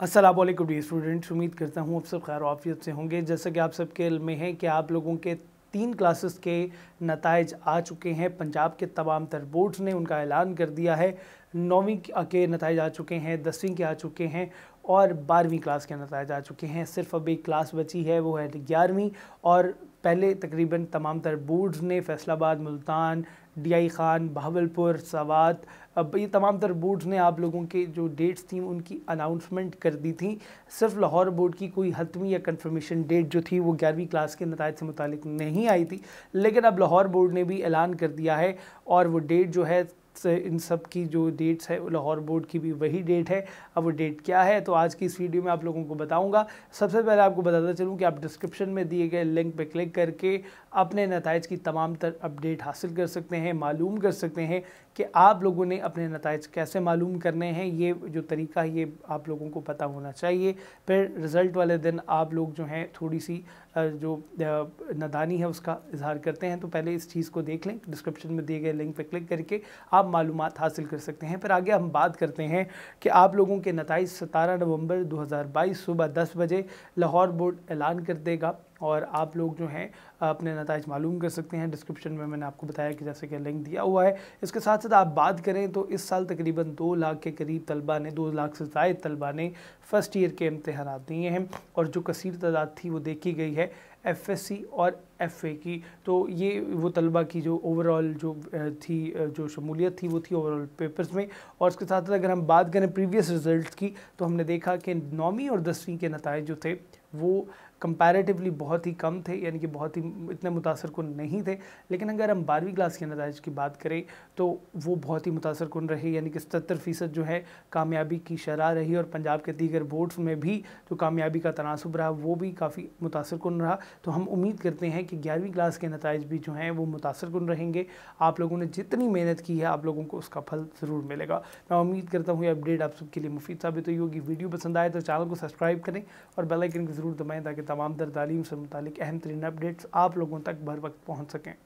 Aslam D students उम्मीद करता हूँ आप सब खैर ऑफियत से होंगे जैसा कि आप सबके में है कि आप लोगों के तीन क्लासेस के नतज आ चुके हैं पंजाब के तमाम तर बोर्ड्स ने उनका ऐलान कर दिया है नौवीं के नतज आ चुके हैं दसवीं के आ चुके हैं और बारहवीं क्लास के नतज आ चुके हैं सिर्फ अब एक क्लास बची है वो है ग्यारहवीं और पहले तकरीबन तमाम तर बोर्ड्स ने फैसलाबाद मुल्तान डीआई ख़ान बहावलपुर सवात अब ये तमाम तर बोर्ड्स ने आप लोगों के जो डेट्स थी उनकी अनाउंसमेंट कर दी थी सिर्फ लाहौर बोर्ड की कोई हतमी या कन्फर्मेशन डेट जो थी वो ग्यारहवीं क्लास के नतज से मुतल नहीं आई थी लेकिन अब लाहौर बोर्ड ने भी ऐलान कर दिया है और वो डेट जो है से इन सब की जो डेट्स है लाहौर बोर्ड की भी वही डेट है अब वो डेट क्या है तो आज की इस वीडियो में आप लोगों को बताऊंगा सबसे पहले आपको बताता चलूँ कि आप डिस्क्रिप्शन में दिए गए लिंक पर क्लिक करके अपने नतज की तमाम तर अपडेट हासिल कर सकते हैं मालूम कर सकते हैं कि आप लोगों ने अपने नतज कैसे मालूम करने हैं ये जो तरीका है ये आप लोगों को पता होना चाहिए फिर रिज़ल्ट वाले दिन आप लोग जो हैं थोड़ी सी जो नदानी है उसका इजहार करते हैं तो पहले इस चीज़ को देख लें डिस्क्रिप्शन में दिए गए लिंक पर क्लिक करके आप तमाम मालूम हासिल कर सकते हैं फिर आगे हम बात करते हैं कि आप लोगों के नतज सतारह नवंबर 2022 सुबह 10 बजे लाहौर बोर्ड ऐलान कर देगा और आप लोग जो हैं अपने नतज मालूम कर सकते हैं डिस्क्रिप्शन में मैंने आपको बताया कि जैसे कि लिंक दिया हुआ है इसके साथ साथ आप बात करें तो इस साल तकरीबन दो लाख के करीब तलबा ने दो लाख से ज़ायद तलबा ने फ़र्स्ट ईयर के इम्तहान दिए हैं और जो कसर तादाद थी वो देखी गई है एफ एस सी और एफ ए की तो ये वो तलबा की जो ओवरऑल जो थी जो शमूलियत थी वो थी ओवरऑल पेपर्स में और उसके साथ साथ अगर हम बात करें प्रीवियस रिज़ल्ट की तो हमने देखा कि नौवीं और दसवीं के नतज जो थे वो कंपैरेटिवली बहुत ही कम थे यानी कि बहुत ही इतने मुतासर कन नहीं थे लेकिन अगर हम बारहवीं क्लास के नतज की बात करें तो वो बहुत ही मुतासर कन रहे यानी कि सतर फ़ीसद जो है कामयाबी की शरह रही और पंजाब के दीगर बोर्ड्स में भी जो कामयाबी का तनासब रहा वो भी काफ़ी मुतासर कन रहा तो हम उम्मीद करते हैं कि ग्यारहवीं क्लास के नतज भी जो हैं वो मुतासर कन रहेंगे आप लोगों ने जितनी मेहनत की है आप लोगों को उसका फल ज़रूर मिलेगा मैं उम्मीद करता हूँ ये अपडेट आप सबके लिए मुफीद साबित होगी वीडियो पसंद आए तो चैनल को सब्सक्राइब करें और बेलाइकन को ज़रूर दबाएँ ताकि तमाम दर तालीम से मुतल अहम तरीन अपडेट्स आप लोगों तक बर वक्त पहुँच सकें